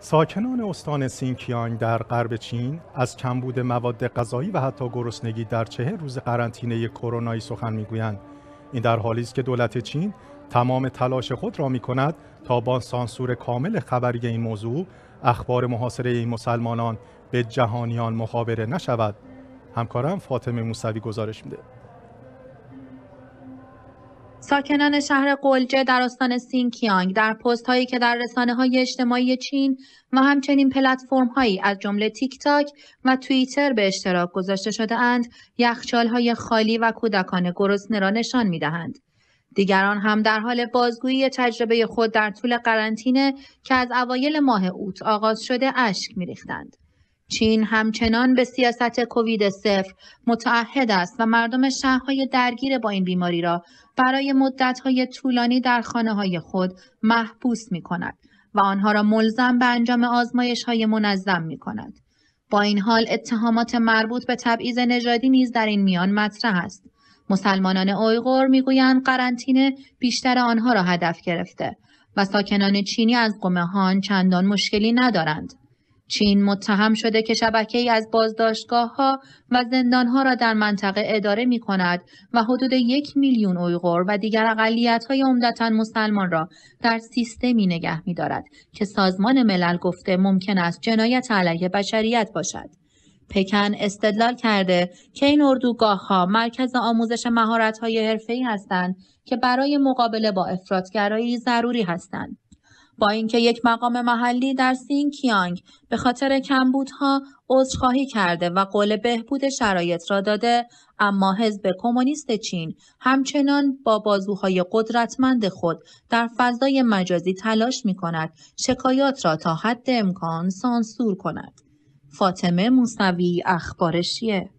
ساکنان استان سینکیانگ در غرب چین از کمبود مواد غذایی و حتی گرسنگی در چهه روز قرنطینه کرونایی سخن میگویند این در حالی است که دولت چین تمام تلاش خود را می کند تا با سانسور کامل خبری این موضوع اخبار محاصره این مسلمانان به جهانیان مخابره نشود همکارم فاطمه موسوی گزارش میده ساکنان شهر قلجه در استان سینکیانگ در پست هایی که در رسانه های اجتماعی چین و همچنین پلتفرم هایی از جمله تیک تاک و توییتر به اشتراک گذاشته شده اند یخچال های خالی و کودکان گرسنه را نشان می دهند. دیگران هم در حال بازگویی تجربه خود در طول قرنطینه که از اوایل ماه اوت آغاز شده اشک می ریختند. چین همچنان به سیاست کووید صفر متعهد است و مردم شهرهای درگیر با این بیماری را برای مدتهای طولانی در خانه های خود محبوس می کند و آنها را ملزم به انجام آزمایش های منظم می کند. با این حال اتهامات مربوط به تبعیض نژادی نیز در این میان مطرح است. مسلمانان اویغور میگویند قرنطینه بیشتر آنها را هدف گرفته و ساکنان چینی از قوم چندان مشکلی ندارند. چین متهم شده که شبکه ای از بازداشتگاه ها و زندان ها را در منطقه اداره می کند و حدود یک میلیون اویغور و دیگر اقلیت های عمدتا مسلمان را در سیستمی نگه می دارد که سازمان ملل گفته ممکن است جنایت علیه بشریت باشد. پکن استدلال کرده که این اردوگاه ها مرکز آموزش مهارت های ای هستند که برای مقابله با افرادگرایی ضروری هستند. با اینکه یک مقام محلی در کیانگ به خاطر کمبودها عذرخواهی کرده و قول بهبود شرایط را داده اما حزب کمونیست چین همچنان با بازوهای قدرتمند خود در فضای مجازی تلاش می کند شکایات را تا حد امکان سانسور کند فاطمه موسوی اخبارشیه